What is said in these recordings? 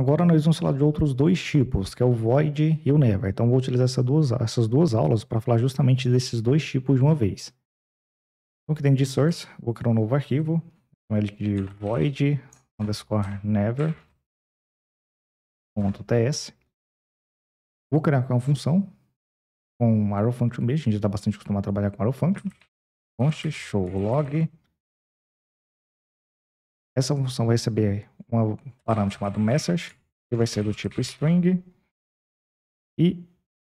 Agora nós vamos falar de outros dois tipos, que é o void e o never. Então vou utilizar essas duas, essas duas aulas para falar justamente desses dois tipos de uma vez. Então aqui dentro de source, vou criar um novo arquivo, com ele de void underscore never .ts. Vou criar uma função com arrow function mesmo, a gente já está bastante acostumado a trabalhar com arrow function. Const show log. Essa função vai receber um parâmetro chamado message, que vai ser do tipo string. E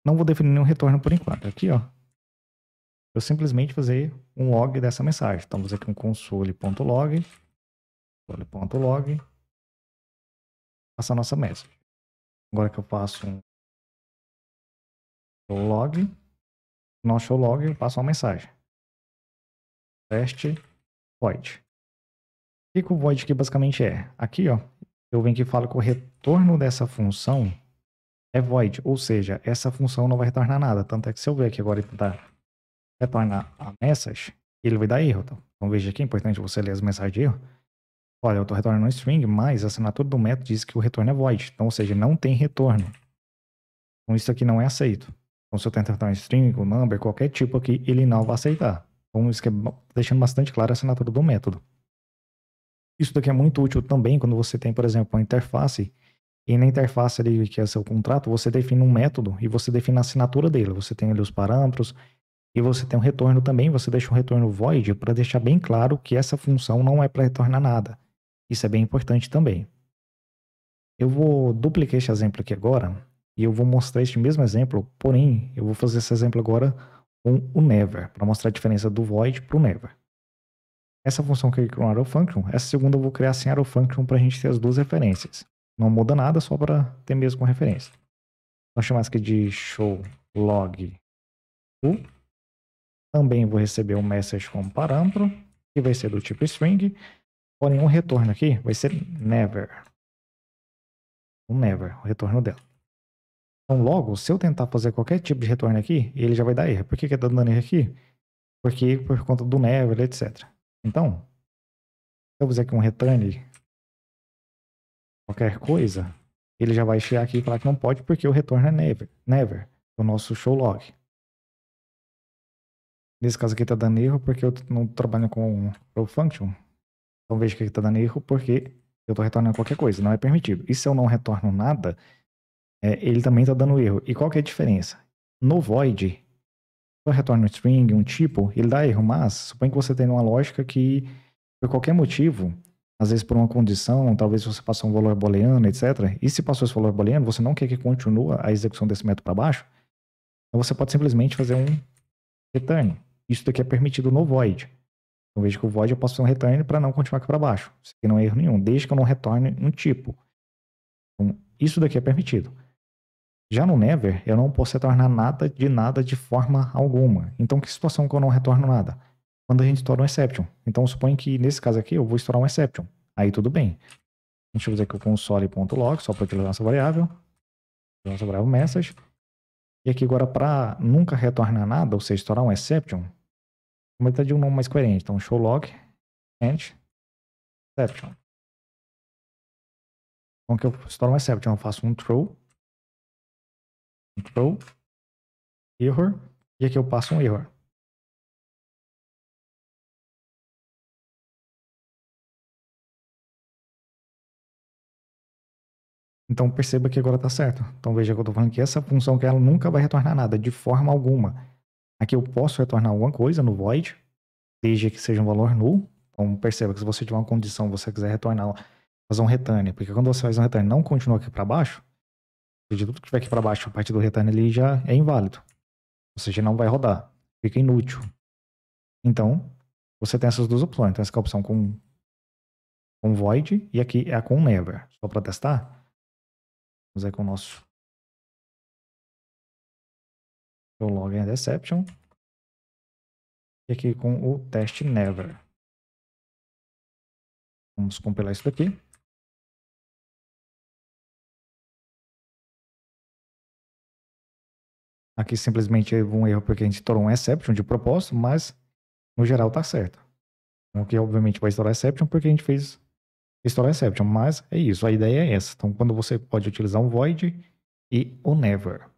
não vou definir nenhum retorno por enquanto. Aqui, ó, eu simplesmente fazer um log dessa mensagem. Então, vou fazer aqui um console.log, console.log, Passar nossa message. Agora que eu faço um show log, no show log eu passo uma mensagem. Teste void. O que o void aqui basicamente é? Aqui, ó, eu venho aqui e falo que o retorno dessa função é void, ou seja, essa função não vai retornar nada. Tanto é que se eu ver aqui agora e tentar retornar a message, ele vai dar erro. Tá? Então veja aqui, é importante você ler as mensagens de erro. Olha, eu estou retornando um string, mas a assinatura do método diz que o retorno é void. Então, ou seja, não tem retorno. Então isso aqui não é aceito. Então se eu tentar retornar um string, um number, qualquer tipo aqui, ele não vai aceitar. Então isso aqui é deixando bastante claro a assinatura do método. Isso daqui é muito útil também quando você tem, por exemplo, uma interface. E na interface ali, que é seu contrato, você define um método e você define a assinatura dele. Você tem ali os parâmetros e você tem um retorno também. Você deixa um retorno void para deixar bem claro que essa função não é para retornar nada. Isso é bem importante também. Eu vou duplicar este exemplo aqui agora e eu vou mostrar este mesmo exemplo, porém, eu vou fazer esse exemplo agora com o never, para mostrar a diferença do void para o never. Essa função que eu criei com arrow function, essa segunda eu vou criar sem arrow function para a gente ter as duas referências. Não muda nada, só para ter mesmo uma referência. Vou chamar isso aqui de show log u. Também vou receber um message como parâmetro, que vai ser do tipo string. Porém, um retorno aqui vai ser never. O um never, o retorno dela. Então, logo, se eu tentar fazer qualquer tipo de retorno aqui, ele já vai dar erro. Por que, que tá dando erro aqui? Porque por conta do never, etc. Então, se eu fizer aqui um return qualquer coisa, ele já vai chegar aqui e falar que não pode porque o retorno é never, never o nosso show log. Nesse caso aqui está dando erro porque eu não trabalho com row function. Então veja que está dando erro porque eu estou retornando qualquer coisa, não é permitido. E se eu não retorno nada, é, ele também está dando erro. E qual que é a diferença? No void, retorna um string, um tipo, ele dá erro, mas suponha que você tem uma lógica que, por qualquer motivo, às vezes por uma condição, talvez você passou um valor booleano, etc. E se passou esse valor booleano, você não quer que continue a execução desse método para baixo, então você pode simplesmente fazer um return. Isso daqui é permitido no void. Então veja que o void eu posso fazer um return para não continuar aqui para baixo. Isso aqui não é erro nenhum, desde que eu não retorne um tipo. Então, isso daqui é permitido. Já no never, eu não posso retornar nada de nada de forma alguma. Então, que situação que eu não retorno nada? Quando a gente estoura um exception. Então, suponha que nesse caso aqui eu vou estourar um exception. Aí tudo bem. Deixa eu fazer aqui o console.log, só para utilizar nossa variável. Nossa variável message. E aqui agora, para nunca retornar nada, ou seja, estourar um exception, vou botar de um nome mais coerente. Então, show log, end, exception. Então, que eu estouro um exception, eu faço um true Control, error, e aqui eu passo um error. Então perceba que agora está certo. Então veja que eu estou falando que essa função que ela nunca vai retornar nada, de forma alguma. Aqui eu posso retornar alguma coisa no void, desde que seja um valor null. Então perceba que se você tiver uma condição, você quiser retornar, fazer um return, porque quando você faz um return não continua aqui para baixo, de tudo que tiver aqui para baixo, a partir do return ele já é inválido. Ou seja, não vai rodar. Fica inútil. Então, você tem essas duas opções. Então, essa é a opção com, com void e aqui é a com never. Só para testar. Vamos aí com o nosso o login deception. E aqui com o teste never. Vamos compilar isso daqui. Aqui simplesmente houve um erro porque a gente estourou um exception de propósito, mas no geral tá certo. O que obviamente vai estourar exception porque a gente fez estourar exception, mas é isso, a ideia é essa. Então quando você pode utilizar um void e o never.